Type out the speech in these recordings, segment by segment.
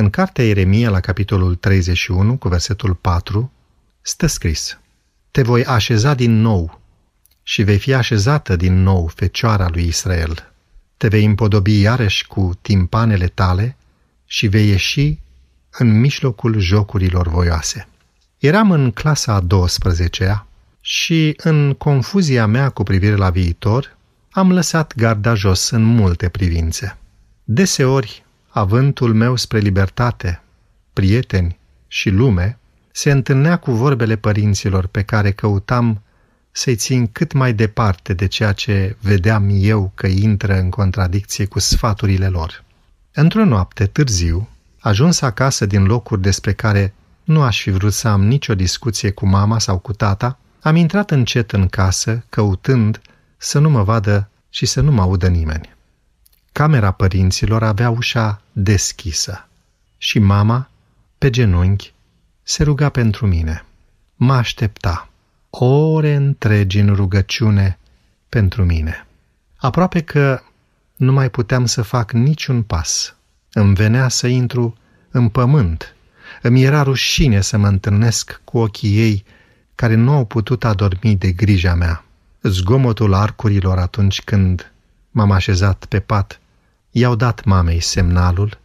În cartea Ieremia, la capitolul 31, cu versetul 4, stă scris Te voi așeza din nou și vei fi așezată din nou fecioara lui Israel. Te vei împodobi iarăși cu timpanele tale și vei ieși în mijlocul jocurilor voioase. Eram în clasa a 12-a și, în confuzia mea cu privire la viitor, am lăsat garda jos în multe privințe. Deseori avântul meu spre libertate, prieteni și lume, se întâlnea cu vorbele părinților pe care căutam să-i țin cât mai departe de ceea ce vedeam eu că intră în contradicție cu sfaturile lor. Într-o noapte târziu, ajuns acasă din locuri despre care nu aș fi vrut să am nicio discuție cu mama sau cu tata, am intrat încet în casă, căutând să nu mă vadă și să nu mă audă nimeni. Camera părinților avea ușa deschisă și mama, pe genunchi, se ruga pentru mine. Mă aștepta ore întregi în rugăciune pentru mine. Aproape că nu mai puteam să fac niciun pas. Îmi venea să intru în pământ. Îmi era rușine să mă întâlnesc cu ochii ei care nu au putut adormi de grija mea. Zgomotul arcurilor atunci când M-am așezat pe pat, i-au dat mamei semnalul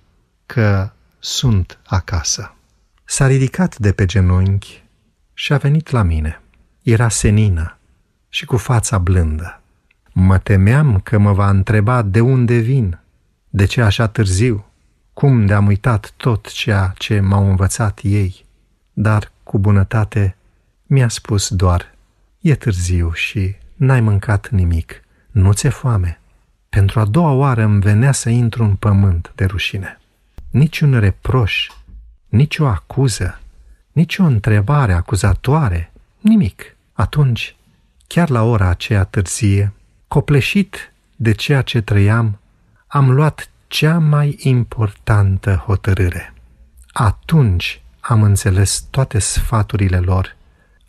că sunt acasă. S-a ridicat de pe genunchi și a venit la mine. Era senină și cu fața blândă. Mă temeam că mă va întreba de unde vin, de ce așa târziu, cum de-am uitat tot ceea ce m-au învățat ei, dar cu bunătate mi-a spus doar, e târziu și n-ai mâncat nimic, nu ți-e foame pentru a doua oară îmi venea să intru în pământ de rușine. Niciun reproș, nici o acuză, nici o întrebare acuzatoare, nimic. Atunci, chiar la ora aceea târzie, copleșit de ceea ce trăiam, am luat cea mai importantă hotărâre. Atunci am înțeles toate sfaturile lor.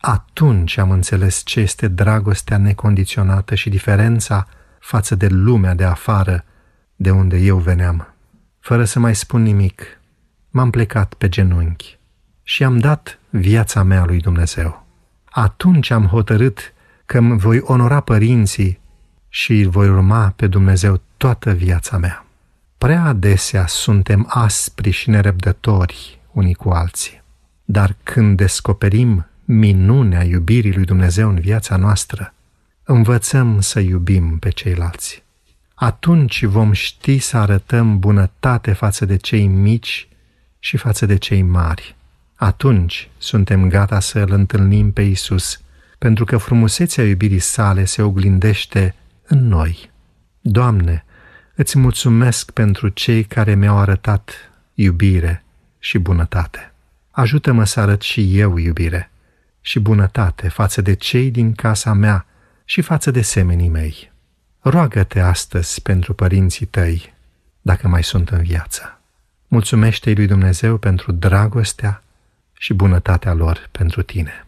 Atunci am înțeles ce este dragostea necondiționată și diferența față de lumea de afară, de unde eu veneam. Fără să mai spun nimic, m-am plecat pe genunchi și am dat viața mea lui Dumnezeu. Atunci am hotărât că îmi voi onora părinții și îl voi urma pe Dumnezeu toată viața mea. Prea adesea suntem aspri și nerăbdători unii cu alții, dar când descoperim minunea iubirii lui Dumnezeu în viața noastră, învățăm să iubim pe ceilalți. Atunci vom ști să arătăm bunătate față de cei mici și față de cei mari. Atunci suntem gata să îl întâlnim pe Isus, pentru că frumusețea iubirii sale se oglindește în noi. Doamne, îți mulțumesc pentru cei care mi-au arătat iubire și bunătate. Ajută-mă să arăt și eu iubire și bunătate față de cei din casa mea și față de semenii mei. Roagă-te astăzi pentru părinții tăi, dacă mai sunt în viață. Mulțumește-i lui Dumnezeu pentru dragostea și bunătatea lor pentru tine.